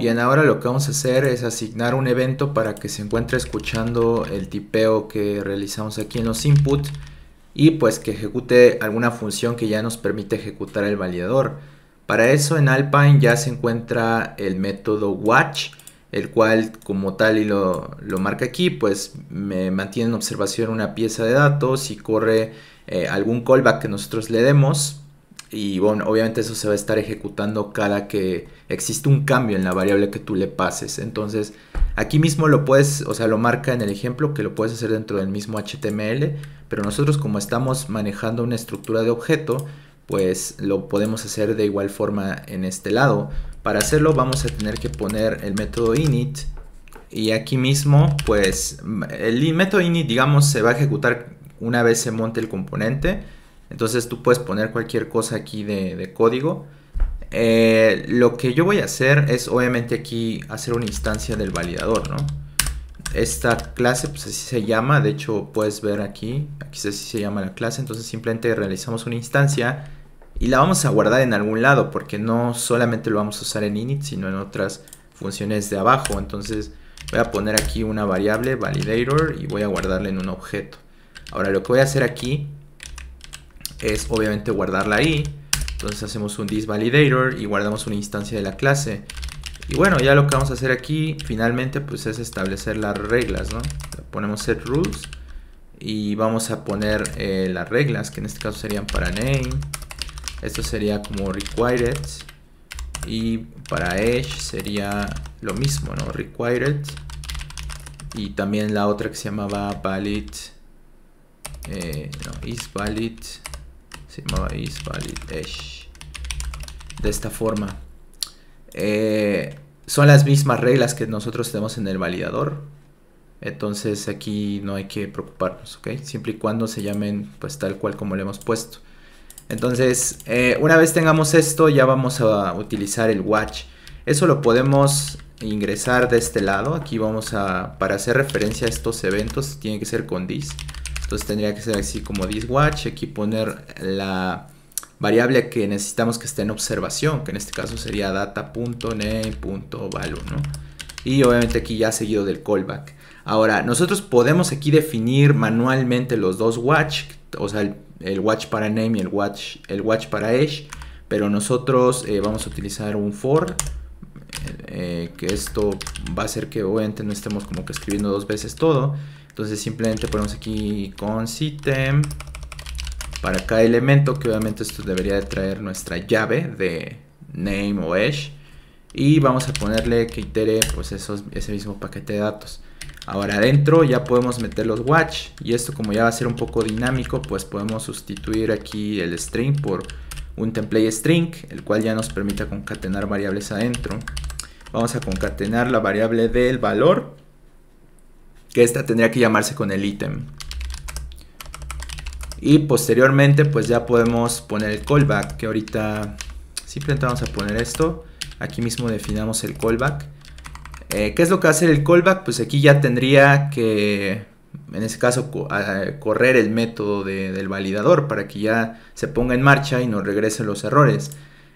Bien, ahora lo que vamos a hacer es asignar un evento para que se encuentre escuchando el tipeo que realizamos aquí en los input y pues que ejecute alguna función que ya nos permite ejecutar el validador. Para eso en Alpine ya se encuentra el método watch, el cual como tal y lo, marca aquí, pues me mantiene en observación una pieza de datos y corre eh, algún callback que nosotros le demos y bueno, obviamente eso se va a estar ejecutando cada que existe un cambio en la variable que tú le pases. Entonces, aquí mismo lo puedes, o sea, lo marca en el ejemplo que lo puedes hacer dentro del mismo HTML, pero nosotros como estamos manejando una estructura de objeto, pues lo podemos hacer de igual forma en este lado. Para hacerlo vamos a tener que poner el método init y aquí mismo, pues el método init, digamos, se va a ejecutar una vez se monte el componente entonces tú puedes poner cualquier cosa aquí de, código. Eh, lo que yo voy a hacer es obviamente aquí hacer una instancia del validador, ¿no? Esta clase pues así se llama, de hecho puedes ver aquí, aquí se llama la clase, entonces simplemente realizamos una instancia y la vamos a guardar en algún lado porque no solamente lo vamos a usar en init sino en otras funciones de abajo, entonces voy a poner aquí una variable validator y voy a guardarla en un objeto. Ahora lo que voy a hacer aquí es obviamente guardarla ahí. Entonces hacemos un disvalidator y guardamos una instancia de la clase. Y bueno, ya lo que vamos a hacer aquí finalmente pues es establecer las reglas, ¿no? Ponemos set rules y vamos a poner eh, las reglas, que en este caso serían para name. Esto sería como required. Y para edge sería lo mismo, ¿no? Required. Y también la otra que se llamaba valid. Eh, no, is de esta forma. Eh, son las mismas reglas que nosotros tenemos en el validador. Entonces aquí no hay que preocuparnos, ¿ok? Siempre y cuando se llamen pues tal cual como le hemos puesto. Entonces, eh, una vez tengamos esto, ya vamos a utilizar el watch. Eso lo podemos ingresar de este lado. Aquí vamos a, para hacer referencia a estos eventos, tiene que ser con this. Entonces tendría que ser así como this watch, aquí poner la variable que necesitamos que esté en observación, que en este caso sería data.name.value, Y obviamente aquí ya seguido del callback. Ahora, nosotros podemos aquí definir manualmente los dos watch, o sea, el, watch para name y el watch, el watch para edge pero nosotros eh, vamos a utilizar un for eh, que esto va a hacer que obviamente no estemos como que escribiendo dos veces todo. Entonces simplemente ponemos aquí con item para cada elemento que obviamente esto debería de traer nuestra llave de name o hash y vamos a ponerle que itere pues ese mismo paquete de datos. Ahora adentro ya podemos meter los watch y esto como ya va a ser un poco dinámico pues podemos sustituir aquí el string por un template string el cual ya nos permita concatenar variables adentro. Vamos a concatenar la variable del valor, que esta tendría que llamarse con el ítem. Y posteriormente pues ya podemos poner el callback, que ahorita simplemente vamos a poner esto. Aquí mismo definamos el callback. Eh, ¿Qué es lo que hace el callback? Pues aquí ya tendría que, en ese caso, correr el método del validador para que ya se ponga en marcha y nos regrese los errores.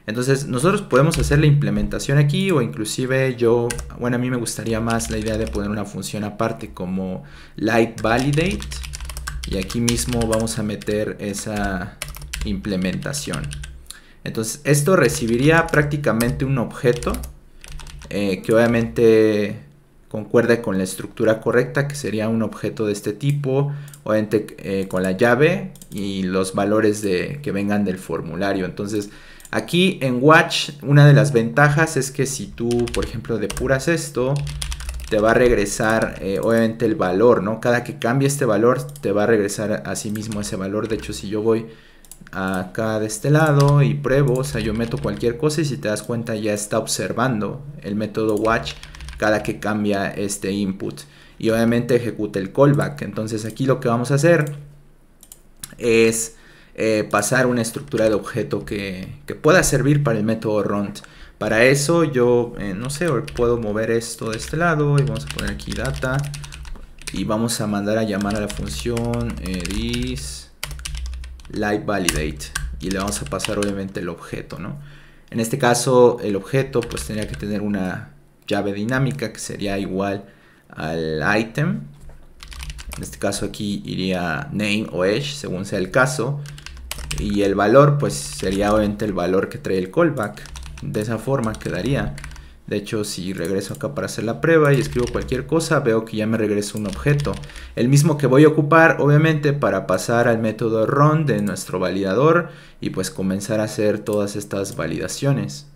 Entonces nosotros podemos hacer la implementación aquí o inclusive yo, bueno a mí me gustaría más la idea de poner una función aparte como light validate y aquí mismo vamos a meter esa implementación. Entonces esto recibiría prácticamente un objeto eh, que obviamente concuerde con la estructura correcta que sería un objeto de este tipo, obviamente eh, con la llave y los valores de, que vengan del formulario. Entonces Aquí en Watch, una de las ventajas es que si tú, por ejemplo, depuras esto, te va a regresar eh, obviamente el valor, ¿no? Cada que cambie este valor, te va a regresar a sí mismo ese valor. De hecho, si yo voy acá de este lado y pruebo, o sea, yo meto cualquier cosa y si te das cuenta ya está observando el método watch cada que cambia este input. Y obviamente ejecuta el callback. Entonces aquí lo que vamos a hacer es eh, pasar una estructura de objeto que, pueda servir para el método rond. Para eso yo, eh, no sé, puedo mover esto de este lado y vamos a poner aquí data y vamos a mandar a llamar a la función eh, is live validate y le vamos a pasar obviamente el objeto, ¿no? En este caso el objeto pues tendría que tener una llave dinámica que sería igual al item. En este caso aquí iría name o edge según sea el caso y el valor pues sería obviamente el valor que trae el callback de esa forma quedaría de hecho si regreso acá para hacer la prueba y escribo cualquier cosa veo que ya me regresa un objeto el mismo que voy a ocupar obviamente para pasar al método run de nuestro validador y pues comenzar a hacer todas estas validaciones